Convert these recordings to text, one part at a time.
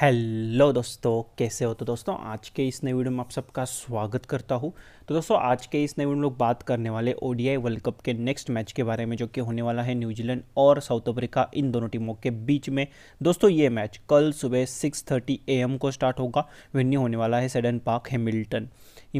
hello दोस्तों कैसे हो तो दोस्तों आज के इस नए वीडियो में आप सबका स्वागत करता हूँ तो दोस्तों आज के इस नए वीडियो में लोग बात करने वाले ओडीआई वर्ल्ड कप के नेक्स्ट मैच के बारे में जो कि होने वाला है न्यूजीलैंड और साउथ अफ्रीका इन दोनों टीमों के बीच में दोस्तों ये मैच कल सुबह सिक्स थर्टी को स्टार्ट होगा वेन्यू होने वाला है Seddon Park Hamilton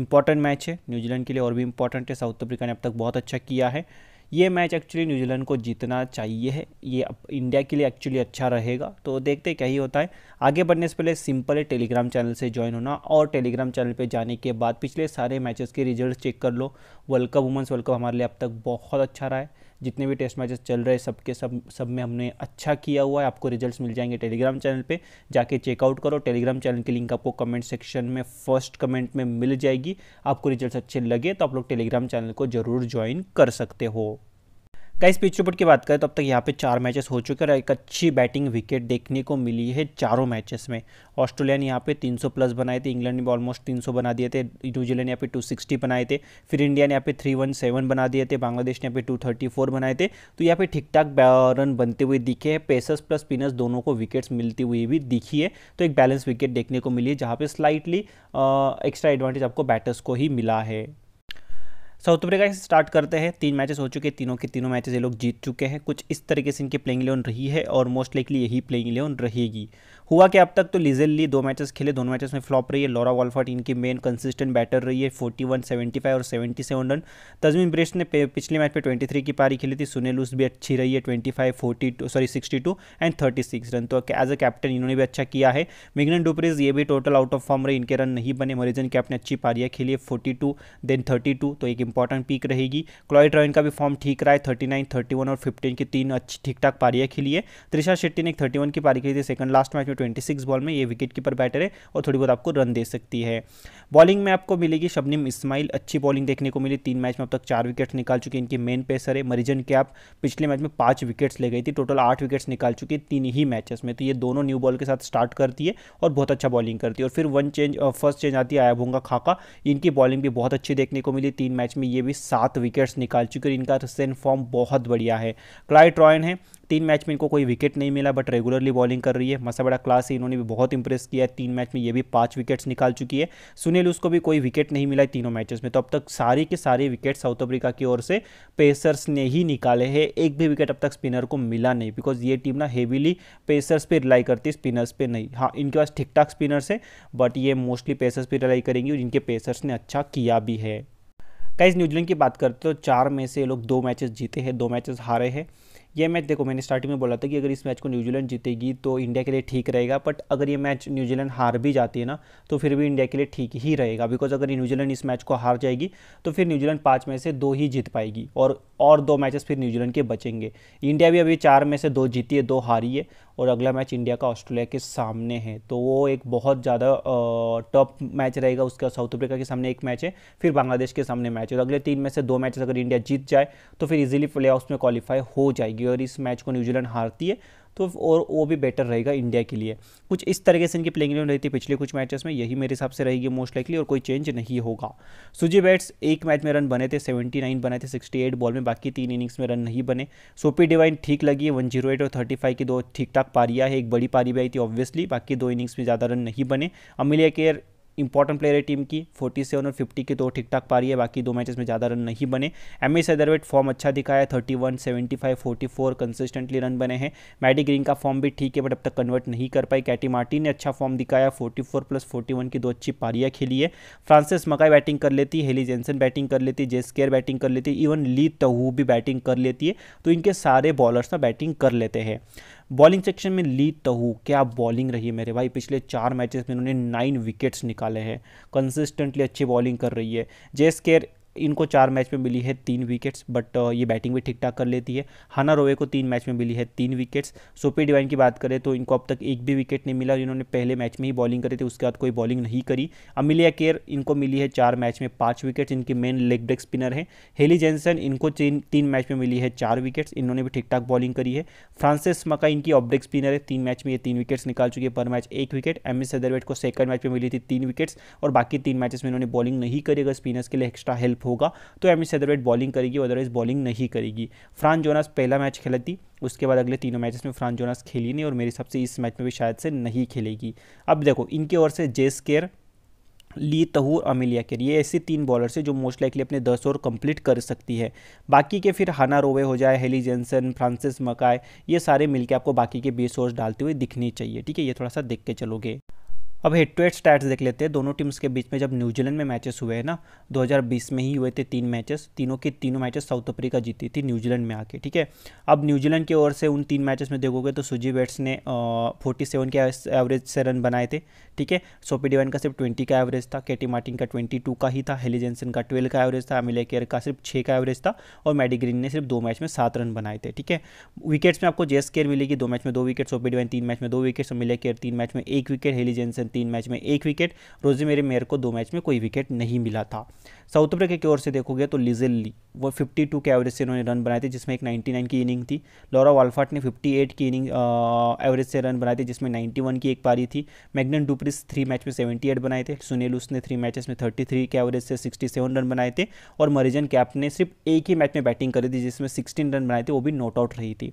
important match है न्यूजीलैंड के लिए और भी इंपॉर्टेंट है साउथ अफ्रीका ने अब तक बहुत अच्छा किया है ये मैच एक्चुअली न्यूजीलैंड को जीतना चाहिए है ये इंडिया के लिए एक्चुअली अच्छा रहेगा तो देखते क्या ही होता है आगे बढ़ने से पहले सिंपल है टेलीग्राम चैनल से ज्वाइन होना और टेलीग्राम चैनल पर जाने के बाद पिछले सारे मैचेस के रिजल्ट चेक कर लो world cup women's world cup हमारे लिए अब तक बहुत अच्छा रहा है जितने भी टेस्ट मैचेस चल रहे हैं सबके सब सब में हमने अच्छा किया हुआ है आपको रिजल्ट्स मिल जाएंगे टेलीग्राम चैनल पे जाके चेकआउट करो टेलीग्राम चैनल की लिंक आपको कमेंट सेक्शन में फर्स्ट कमेंट में मिल जाएगी आपको रिजल्ट अच्छे लगे तो आप लोग टेलीग्राम चैनल को ज़रूर ज्वाइन कर सकते हो कई पिच रिपोर्ट की बात करें तो अब तक यहाँ पे चार मैचेस हो चुके हैं और एक अच्छी बैटिंग विकेट देखने को मिली है चारों मैचेस में ऑस्ट्रेलिया ने यहाँ पे 300 प्लस बनाए थे इंग्लैंड ने भी ऑलमोस्ट 300 बना दिए थे न्यूजीलैंड ने यहाँ पे 260 बनाए थे फिर इंडिया ने यहाँ पे 317 बना दिए थे बांग्लादेश ने यहाँ पे टू बनाए थे तो यहाँ पे ठीक ठाक रन बनते हुए दिखे हैं पेसर्स प्लस स्पिनर्स दोनों को विकेट्स मिलती हुई भी दिखी है तो एक बैलेंस विकेट देखने को मिली है जहाँ पर स्लाइटली एक्स्ट्रा एडवांटेज आपको बैटर्स को ही मिला है साउथ अफ्रीका से स्टार्ट करते हैं तीन मैचेस हो चुके हैं तीनों के तीनों मैचेस ये लोग जीत चुके हैं कुछ इस तरीके से इनकी प्लेइंग इलेवन रही है और मोस्ट लाइकली यही प्लेइंग इलेवन रहेगी हुआ कि अब तक तो लिजेल ली दो मैचेस खेले दोनों मैचेस में फ्लॉप रही है लॉरा वॉल्फर्ट इनकी मेन कंसिस्टेंट बैटर रही है 41, 75 और 77 रन तजमीन ब्रेस्ट ने पिछले मैच में 23 की पारी खेली थी सुनील उस भी अच्छी रही है 25, 42 sorry two and six run तो एज अ कैप्टन इन्होंने भी अच्छा किया है मिगनन डुप्रेज ये भी टोटल आउट ऑफ फॉर्म रही इनके रन नहीं बने मरीजन की आपने अच्छी पारियाँ खेली है फोर्टी देन थर्टी तो एक इंपॉर्टेंट पीक रहेगी क्लॉइड रॉयन का भी फॉर्म ठीक रहा है थर्टी नाइन और फिफ्टीन की तीन अच्छी ठीक ठाक पारियाँ खेली है त्रिशा शेट्टी ने एक थर्टी की पारी खेली थी सेकंड लास्ट मैच में 26 बॉल में ये विकेट कीपर बैटर है और थोड़ी बहुत आपको रन दे सकती है बॉलिंग में आपको मिलेगी शबनम इस्माइल अच्छी बॉलिंग देखने को मिली तीन मैच में अब तक चार विकेट्स निकाल चुकी इनकी मेन पेसर है मरीजन कैप पिछले मैच में पाँच विकेट्स ले गई थी टोटल आठ विकेट्स निकाल चुकी है तीन ही मैचेस में तो ये दोनों न्यू बॉल के साथ स्टार्ट करती है और बहुत अच्छा बॉलिंग करती है और फिर वन चेंज फर्स्ट चेंज आती है आयाभोंगा खाका इनकी बॉलिंग भी बहुत अच्छी देखने को मिली तीन मैच में ये भी सात विकेट्स निकाल चुके और इनका रिसेंट फॉर्म बहुत बढ़िया है क्लाइट रॉयन है तीन मैच में इनको कोई विकेट नहीं मिला बट रेगुलरली बॉलिंग कर रही है मसा बड़ा क्लास से इन्होंने भी बहुत इंप्रेस किया है तीन मैच में ये भी पाँच विकेट्स निकाल चुकी है सुनील उसको भी कोई विकेट नहीं मिला तीनों मैचेस में तो अब तक सारी के सारे विकेट साउथ अफ्रीका की ओर से पेसर्स ने ही निकाले हैं एक भी विकेट अब तक स्पिनर को मिला नहीं बिकॉज ये टीम ना हेवीली पेसर्स पर रिलाई करती है स्पिनर्स पर नहीं हाँ इनके पास ठीक ठाक स्पिनर्स है बट ये मोस्टली पेसर्स पर रिलाई करेंगी और इनके पेसर्स ने अच्छा किया भी है कैस न्यूजीलैंड की बात करते तो चार में से लोग दो मैचेस जीते हैं दो मैचेस हारे हैं ये मैच देखो मैंने स्टार्टिंग में बोला था कि अगर इस मैच को न्यूजीलैंड जीतेगी तो इंडिया के लिए ठीक रहेगा बट अगर ये मैच न्यूजीलैंड हार भी जाती है ना तो फिर भी इंडिया के लिए ठीक ही रहेगा बिकॉज अगर न्यूजीलैंड इस मैच को हार जाएगी तो फिर न्यूजीलैंड पाँच में से दो ही जीत पाएगी और और दो मैचेस फिर न्यूजीलैंड के बचेंगे इंडिया भी अभी चार में से दो जीती है दो हारी है और अगला मैच इंडिया का ऑस्ट्रेलिया के सामने है तो वो एक बहुत ज़्यादा टॉप मैच रहेगा उसका साउथ अफ्रीका के सामने एक मैच है फिर बांग्लादेश के सामने मैच है और अगले तीन में से दो मैचेस अगर इंडिया जीत जाए तो फिर इजिली प्ले में क्वालिफाई हो जाएगी जाएगी और इस मैच को न्यूजीलैंड हारती है तो और वो भी बेटर रहेगा इंडिया के लिए कुछ इस तरीके से इनकी प्लेइंग इलेवन रहती है पिछले कुछ मैचेस में यही मेरे हिसाब से रहेगी मोस्ट लाइकली और कोई चेंज नहीं होगा सुजी बैट्स एक मैच में रन बने थे 79 बने थे 68 बॉल में बाकी तीन इनिंग्स में रन नहीं बने सोपी डिवाइन ठीक लगी है वन और थर्टी की दो ठीक ठाक पारियाँ है एक बड़ी पारी भी आई थी ऑब्वियसली बाकी दो इनिंग्स में ज़्यादा रन नहीं बने अमिलिया केयर इंपॉर्टेंट प्लेयर है टीम की 47 और 50 के तो ठीक ठाक पा रही है बाकी दो मैचेस में ज़्यादा रन नहीं बने एम एस हैदरवेट फॉर्म अच्छा दिखाया thirty one seventy five forty four consistently run बने हैं मैडी ग्रीन का फॉर्म भी ठीक है बट अब तक कन्वर्ट नहीं कर पाई कैटी मार्टिन ने अच्छा फॉर्म दिखाया forty four plus forty one की दो अच्छी पारियाँ खेली है फ्रांसिस मकाई बैटिंग कर लेती हेली जेंसन बैटिंग कर लेती जेस्केयर बैटिंग कर लेती इवन ली तहू भी बैटिंग कर लेती है तो इनके सारे बॉलर्स ना बैटिंग कर लेते हैं बॉलिंग सेक्शन में ली तहू क्या बॉलिंग रही है मेरे भाई पिछले चार मैचेस में इन्होंने नाइन विकेट्स निकाले हैं कंसिस्टेंटली अच्छी बॉलिंग कर रही है जेस केयर इनको चार मैच में मिली है तीन विकेट्स बट ये बैटिंग भी ठीक ठाक कर लेती है हाना रोवे को तीन मैच में मिली है तीन विकेट्स सोपी डिवाइन की बात करें तो इनको अब तक एक भी विकेट नहीं मिला इन्होंने पहले मैच में ही बॉलिंग करी थी उसके बाद कोई बॉलिंग नहीं करी अमिलिया केयर इनको मिली है चार मैच में पाँच विकेट्स इनकी मेन लेग ब्रेक स्पिनर है हेली जेंसन इनको तीन तीन मैच में मिली है चार विकेट्स इन्होंने भी ठीक ठाक बॉलिंग करी है फ्रांसिस मका इनकी ऑफ ब्रेक स्पिनर है तीन मैच में ये तीन विकेट्स निकाल चुकी है पर मैच एक विकेट एम एस को सेकंड मैच में मिली थी तीन विकेट्स और बाकी तीन मैचेस में इन्होंने बॉलिंग नहीं करी अगर स्पिनर्स के लिए एक्स्ट्रा हेल्प होगा तो एम एस सेदरवेट बॉलिंग करेगी अदरवाइज़ बॉलिंग नहीं करेगी फ्रांस जोनास पहला मैच खेला थी उसके बाद अगले तीनों मैचेस में फ्रांस जोनास खेली नहीं और मेरे हिसाब से इस मैच में भी शायद से नहीं खेलेगी अब देखो इनके ओर से जेस केयर ली तहूर अमिलिया केर ये ऐसे तीन बॉलर से जो मोस्ट लाइकली अपने दस ओवर कंप्लीट कर सकती है बाकी के फिर हाना रोवे हो जाए हेली जेंसन फ्रांसिस मकाय ये सारे मिलके आपको बाकी के बीस ओवर डालते हुए दिखनी चाहिए ठीक है ये थोड़ा सा देख के चलोगे अब हेड टू हेड स्टैट्स देख लेते हैं दोनों टीम्स के बीच में जब न्यूजीलैंड में मैचेस हुए हैं ना 2020 में ही हुए थे तीन मैचेस तीनों के तीनों मैचेस साउथ अफ्रीका जीती थी न्यूजीलैंड में आके ठीक है अब न्यूजीलैंड की ओर से उन तीन मैचेस में देखोगे तो सुजी बेट्स ने फोर्टी सेवन के एवरेज से रन बनाए थे ठीक है सोपी डिवाइन का सिर्फ ट्वेंटी का एवरेज था केटी मार्टिन का ट्वेंटी टू का ही था हेलीजेंसन का ट्वेल्व का एवरेज था अमिले केयर का सिर्फ छः का एवरेज था और मैडी ग्रीन ने सिर्फ दो मैच में सात रन बनाए थे ठीक है विकेट्स में आपको जेस केयर मिलेगी दो मैच में दो विकेट सोपी डिवाइन तीन मैच में दो विकेट्स अमिले केयर तीन मैच में एक विकेट हेलीजेंसन तीन मैच में एक विकेट रोजी मेरे मेयर को दो मैच में कोई विकेट नहीं मिला था साउथ अफ्रीका की ओर से देखोगे तो लिजिल ली वो 52 के एवरेज से इन्होंने रन बनाए थे जिसमें एक 99 की इनिंग थी लॉरा वाल्फाट ने 58 की इनिंग एवरेज से रन बनाए थे जिसमें 91 की एक पारी थी मैग्नन डुप्रिस थ्री मैच में 78 बनाए थे सुनील उसने थ्री मैचेस में 33 के एवरेज से 67 रन बनाए थे और मरीजन कैप ने सिर्फ एक ही मैच में बैटिंग करी थी जिसमें सिक्सटीन रन बनाए थे वो भी नॉट आउट रही थी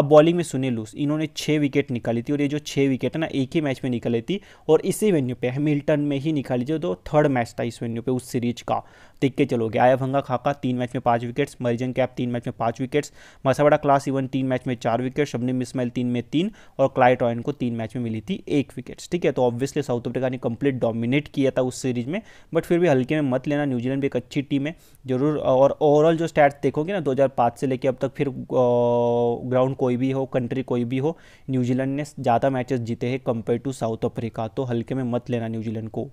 अब बॉलिंग में सुनील उस इन्होंने छः विकेट निकाली थी और ये जो छः विकेट है ना एक ही मैच में निकली थी वो और इसी वेन्यू पे हैमिल्टन में ही निकाल लीजिए तो थर्ड मैच था इस वेन्यू पे उस सीरीज का टिक के चलोगे आया भंगा खाका तीन मैच में पाँच विकेट्स मरीजन कैप तीन मैच में पाँच विकेट्स मसावाड़ा क्लास इवन तीन मैच में चार विकेट शबनी मिसमाइल तीन में तीन और क्लाइट ऑयन को तीन मैच में मिली थी एक विकेट्स ठीक है तो ऑब्वियसली साउथ अफ्रीका ने कंप्लीट डोमिनेट किया था उस सीरीज में बट फिर भी हल्के में मत लेना न्यूजीलैंड भी एक अच्छी टीम है जरूर और ओवरऑल जो स्टैट्स देखोगे ना दो से लेकर अब तक फिर ग्राउंड कोई भी हो कंट्री कोई भी हो न्यूजीलैंड ने ज़्यादा मैचेस जीते हैं कंपेयर टू साउथ अफ्रीका तो हल्के में मत लेना न्यूजीलैंड को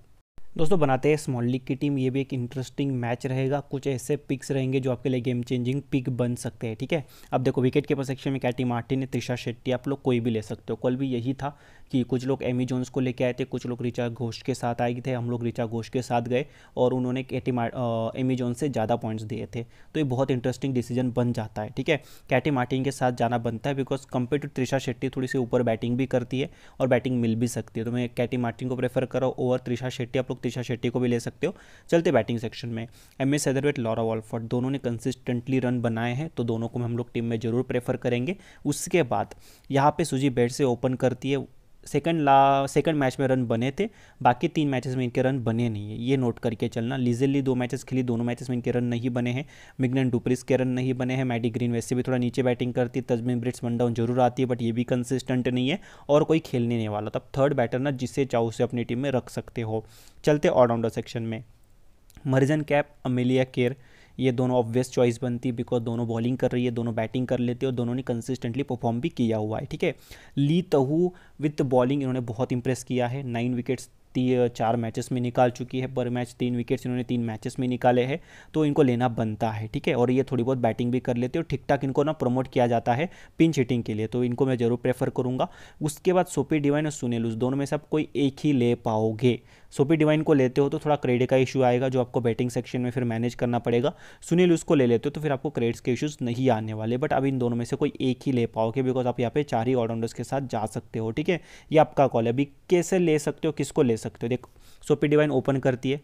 दोस्तों बनाते हैं स्मॉल लीग की टीम ये भी एक इंटरेस्टिंग मैच रहेगा कुछ ऐसे पिक्स रहेंगे जो आपके लिए गेम चेंजिंग पिक बन सकते हैं ठीक है अब देखो विकेट के सेक्शन में कैटी मार्टिन त्रिशा शेट्टी आप लोग कोई भी ले सकते हो कल भी यही था कि कुछ लोग एमी जोन्स को लेके आए थे कुछ लोग रिचा घोष के साथ आए थे हम लोग रिचा घोष के साथ गए और उन्होंने कैटी एमी जोन्स से ज़्यादा पॉइंट्स दिए थे तो ये बहुत इंटरेस्टिंग डिसीजन बन जाता है ठीक है कैटी मार्टिन के साथ जाना बनता है because compare to Trisha Chetty थोड़ी सी ऊपर बैटिंग भी करती है और बैटिंग मिल भी सकती है तो मैं कैटी मार्टिन को प्रेफर करो ओवर त्रिषा शेट्टी आप लोग लोग तिशा शेट्टी को भी ले सकते हो चलते बैटिंग सेक्शन में M S Satterthwaite Laura Wolvaardt दोनों ने कंसिस्टेंटली रन बनाए हैं तो दोनों को हम लोग टीम में ज़रूर प्रेफर करेंगे उसके बाद यहाँ पे सुजी बेट से ओपन करती है सेकंड ला सेकंड मैच में रन बने थे बाकी तीन मैचेस में इनके रन बने नहीं है ये नोट करके चलना लीजली दो मैचेस खेली दोनों मैचेस में इनके रन नहीं बने हैं मिगनन डुप्रिस के रन नहीं बने हैं मैडी ग्रीन वैसे भी थोड़ा नीचे बैटिंग करती है तजमिन ब्रिट्स वन डाउन जरूर आती है बट ये भी कंसिस्टेंट नहीं है और कोई खेलने नहीं वाला तब थर्ड बैटर ना जिससे चाहो उसे अपनी टीम में रख सकते हो चलते ऑलराउंडर सेक्शन में मरिजन कैप अमेलिया केयर ये दोनों ऑब्वियस चॉइस बनती बिकॉज दोनों बॉलिंग कर रही है दोनों बैटिंग कर लेते और दोनों ने कंसिस्टेंटली परफॉर्म भी किया हुआ है ठीक है ली तहू विथ बॉलिंग इन्होंने बहुत इंप्रेस किया है नाइन विकेट्स चार मैचेस में निकाल चुकी है पर मैच तीन विकेट्स इन्होंने तीन मैचेस में निकाले हैं तो इनको लेना बनता है ठीक है और ये थोड़ी बहुत बैटिंग भी कर लेते हैं और ठीक ठाक इनको ना प्रमोट किया जाता है पिंच हिटिंग के लिए तो इनको मैं ज़रूर प्रेफर करूँगा उसके बाद सोपी डिवाइन और सुनील उस दोनों में से आप कोई एक ही ले पाओगे सोपी डिवाइन को लेते हो तो थोड़ा क्रेडिट का इशू आएगा जो आपको बैटिंग सेक्शन में फिर मैनेज करना पड़ेगा सुनील उसको ले लेते हो तो फिर आपको क्रेडिट्स के इशूज़ नहीं आने वाले बट अब इन दोनों में से कोई एक ही ले पाओगे बिकॉज आप यहाँ पे चार ही ऑलराउंडर्स के साथ जा सकते हो ठीक है ये आपका कॉल है अभी कैसे ले सकते हो किसको ले सकते हो देखो सोपी डिवाइन ओपन करती है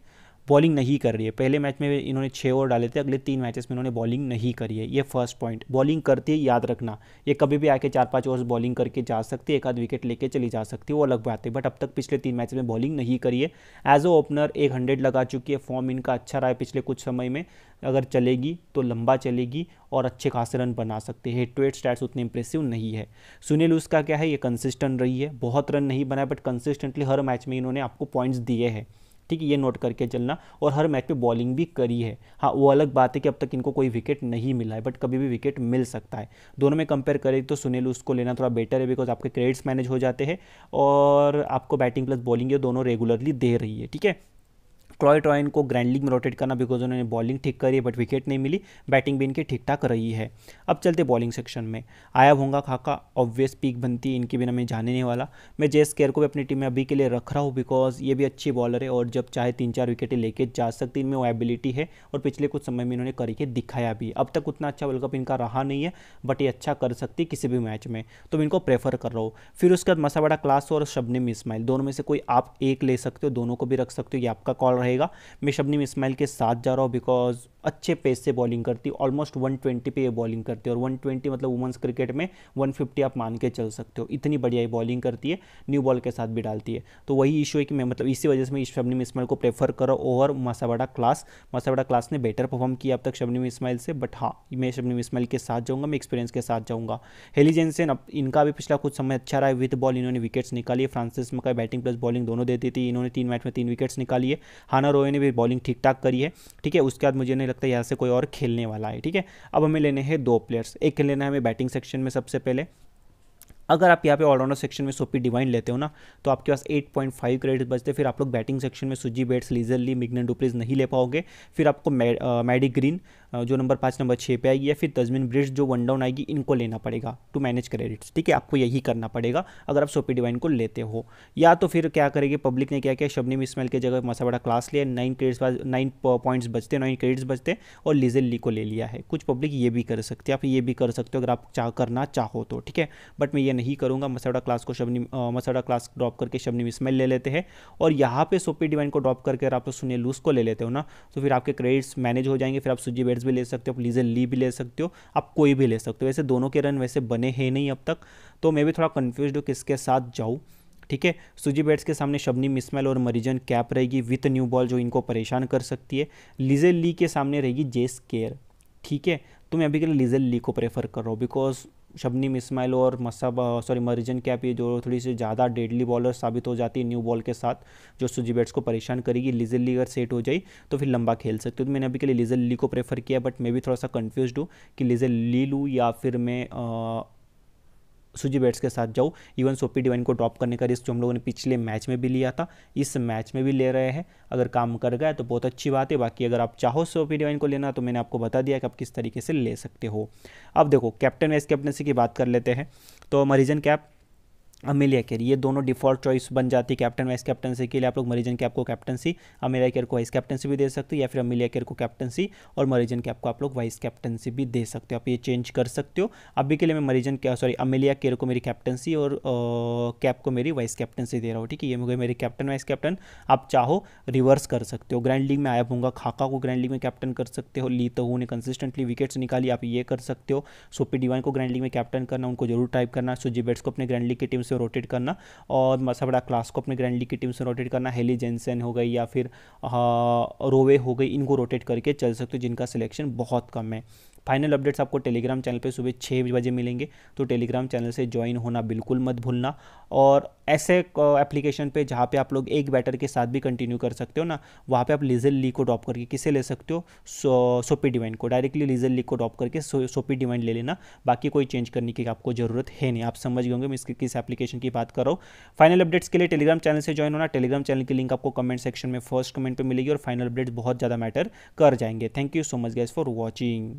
बॉलिंग नहीं कर रही है पहले मैच में इन्होंने छः ओवर डाले थे अगले तीन मैचेस में इन्होंने बॉलिंग नहीं करी है ये फर्स्ट पॉइंट बॉलिंग करती है याद रखना ये कभी भी आके चार पाँच ओवर्स बॉलिंग करके जा सकती है एक आध विकेट लेके चली जा सकती है वो अलग बात है बट अब तक पिछले तीन मैच में बॉलिंग नहीं करी है एज अ ओपनर एक हंड्रेड लगा चुकी है फॉर्म इनका अच्छा रहा है पिछले कुछ समय में अगर चलेगी तो लंबा चलेगी और अच्छे खासे रन बना सकते हैं हेड टू हेड स्टैट्स उतने इंप्रेसिव नहीं है सुनील उसका क्या है ये कंसिस्टेंट रही है बहुत रन नहीं बनाए बट कंसिस्टेंटली हर मैच में इन्होंने आपको पॉइंट्स दिए हैं ठीक है ये नोट करके चलना और हर मैच पे बॉलिंग भी करी है हाँ वो अलग बात है कि अब तक इनको कोई विकेट नहीं मिला है बट कभी भी विकेट मिल सकता है दोनों में कंपेयर करें तो सुनील उसको लेना थोड़ा बेटर है बिकॉज आपके क्रेडिट्स मैनेज हो जाते हैं और आपको बैटिंग प्लस बॉलिंग ये दोनों रेगुलरली दे रही है ठीक है ट्रॉय ट्रॉयन को ग्रैंड लीग में रोटेट करना बिकॉज उन्होंने बॉलिंग ठीक करी है बट विकेट नहीं मिली बैटिंग भी इनकी ठीक ठाक रही है अब चलते बॉलिंग सेक्शन में आया भोंगा खाका ऑब्वियस पीक बनती है इनके बिना मैं जाने नहीं वाला मैं जेस केयर को भी अपनी टीम में अभी के लिए रख रहा हूँ बिकॉज ये भी अच्छी बॉलर है और जब चाहे तीन चार विकेटें लेके जा सकती इनमें वो एबिलिटी है और पिछले कुछ समय में इन्होंने करके दिखाया भी अब तक उतना अच्छा वर्ल्ड कप इनका रहा नहीं है बट ये अच्छा कर सकती किसी भी मैच में तो मैं इनको प्रेफर कर रहा हूँ फिर उसके बाद मसावाड़ा क्लास और शबनम इसमाइल दोनों में से कोई आप एक ले सकते हो दोनों को भी रख सकते हो ये आपका कॉल रहेगा मैं में इसमाइल के साथ जा रहा हूँ बिकॉज अच्छे पेस से बॉलिंग करती है ऑलमोस्ट 120 पे ये बॉलिंग करती है और 120 मतलब वुमेंस क्रिकेट में 150 आप मान के चल सकते हो इतनी बढ़िया ये बॉलिंग करती है न्यू बॉल के साथ भी डालती है तो वही इशू है कि मैं मतलब इसी वजह से मैं शबनीम इसमाइल को प्रेफर करो over Masabata Klaas Masabata Klaas ने बेटर परफॉर्म किया अब तक शबनीम इसमाइल से बट हाँ मैं शबनीम इसमाइल के साथ जाऊँगा मैं एक्सपीरियंस के साथ जाऊँगा हेली जेंसन अब इनका भी पिछला कुछ समय अच्छा रहा है विथ बॉल इन्होंने विकेट्स निकाली Frances Mackay batting plus bowling दोनों देती थी इन्होंने तीन मैच में तीन विकेट्स निकाली है हाना रोय ने भी बॉलिंग ठीक ठाक करी है ठीक है उसके बाद मुझे नहीं सकता है यहाँ से कोई और खेलने वाला है ठीक है अब हमें लेने हैं दो प्लेयर्स एक लेना है हमें बैटिंग सेक्शन में सबसे पहले अगर आप यहाँ पे ऑलराउंडर सेक्शन में सोपी डिवाइन लेते हो ना तो आपके पास 8.5 क्रेडिट बचते फिर आप लोग बैटिंग सेक्शन में सुजी बेट्स लीजरली मिगन डुप्रीज नहीं ले पाओगे फिर आपको मैडी ग्रीन जो नंबर पाँच नंबर छः पे आएगी या फिर तजमिन ब्रिज जो वन डाउन आएगी इनको लेना पड़ेगा टू मैनेज क्रेडिट्स ठीक है आपको यही करना पड़ेगा अगर आप सोपी डिवाइन को लेते हो या तो फिर क्या करेगी पब्लिक ने क्या किया शबनी मिसमेल की जगह बड़ा क्लास लिया नाइन क्रेडिट्स नाइन पॉइंट्स बचते नाइन क्रेडिट्स बचते और लीजे ली को ले लिया है कुछ पब्लिक ये भी कर सकती है आप ये भी कर सकते हो अगर आप चाह करना चाहो तो ठीक है बट मैं ये नहीं करूँगा मसावड़ा क्लास को शबनी मसावड़ा क्लास ड्रॉप करके शबनी स्मेल ले लेते हैं और यहाँ पर सोपी डिवाइन को ड्रॉप करके अगर आप तो सुनिए लूज को ले लेते हो ना तो फिर आपके क्रेडिट्स मैनेज हो जाएंगे फिर आप सुजी शेयर्स भी ले सकते हो आप लीजर ली भी ले सकते हो आप कोई भी ले सकते हो वैसे दोनों के रन वैसे बने हैं नहीं अब तक तो मैं भी थोड़ा कन्फ्यूज हूँ किसके साथ जाऊँ ठीक है सुजी बैट्स के सामने शबनी मिसमेल और मरीजन कैप रहेगी विथ न्यू बॉल जो इनको परेशान कर सकती है लीजर ली के सामने रहेगी जेस केयर ठीक है तो मैं अभी के लिए लीजर ली को प्रेफर कर रहा हूँ बिकॉज शबनीम इसमाइल और मसब सॉरी मरिजन कैप ये जो थोड़ी सी ज़्यादा डेडली बॉलर साबित हो जाती है न्यू बॉल के साथ जो सुजी बैट्स को परेशान करेगी लिजल ली अगर सेट हो जाए तो फिर लंबा खेल सकते हो तो मैंने अभी के लिए लिजल ली को प्रेफर किया बट मैं भी थोड़ा सा कन्फ्यूज हूँ कि लिजल ली लूँ या फिर मैं सूजी बैट्स के साथ जाओ इवन सोपी डिवाइन को ड्रॉप करने का रिस्क जो हम लोगों ने पिछले मैच में भी लिया था इस मैच में भी ले रहे हैं अगर काम कर गया तो बहुत अच्छी बात है बाकी अगर आप चाहो सोपी डिवाइन को लेना तो मैंने आपको बता दिया कि आप किस तरीके से ले सकते हो अब देखो कैप्टन वाइस कैप्टनसी की बात कर लेते हैं तो मरीजन कैप अमेलिया केयर ये दोनों डिफॉल्ट चॉइस बन जाती है कैप्टन वाइस कैप्टनसी के लिए आप लोग मरीजन कैप को कैप्टनसी अमेलिया केयर को वाइस कैप्टनसी भी दे सकते हो या फिर अमेलिया केयर को कैप्टनसी और मरीजन कैप को आप लोग वाइस कैप्टनसी भी दे सकते हो आप ये चेंज कर सकते हो अभी के लिए मैं मरीजन सॉरी अमेलिया केयर को मेरी कैप्टनसी और कैप को मेरी वाइस कैप्टनसी दे रहा हूँ ठीक है ये मुझे मेरी कैप्टन वाइस कैप्टन आप चाहो रिवर्स कर सकते हो ग्रैंड लीग में आया हूँ खाका को ग्रैंड लीग में कैप्टन कर सकते हो ली तो ने कंसिस्टेंटली विकेट्स निकाली आप ये कर सकते हो सोपी डिवाइन को ग्रैंड लीग में कैप्टन करना उनको जरूर टाइप करना सुजी बेट्स को अपने ग्रैंड लीग की टीम से रोटेट करना और मसाबड़ा क्लास को अपने ग्रैंड लीग की टीम से रोटेट करना हेली जेंसन हो गई या फिर रोवे हाँ, हो गई इनको रोटेट करके चल सकते हो जिनका सिलेक्शन बहुत कम है फाइनल अपडेट्स आपको टेलीग्राम चैनल पे सुबह छः बजे मिलेंगे तो टेलीग्राम चैनल से ज्वाइन होना बिल्कुल मत भूलना और ऐसे एप्लीकेशन पे जहाँ पे आप लोग एक बैटर के साथ भी कंटिन्यू कर सकते हो ना वहाँ पे आप लीजल ली को ड्रॉप करके किसे ले सकते हो सो सोपी डिवाइन को डायरेक्टली लीजल ली को ड्रॉप करके सो, सोपी डिवाइन ले लेना बाकी कोई चेंज करने की आपको ज़रूरत है नहीं आप समझ गए होंगे मैं इसकी किस एप्लीकेशन की बात कर रहा हूँ फाइनल अपडेट्स के लिए टेलीग्राम चैनल से ज्वाइन होना टेलीग्राम चैनल की लिंक आपको कमेंट सेक्शन में फर्स्ट कमेंट पर मिलेगी और फाइनल अपडेट्स बहुत ज़्यादा मैटर कर जाएंगे thank you so much guys for watching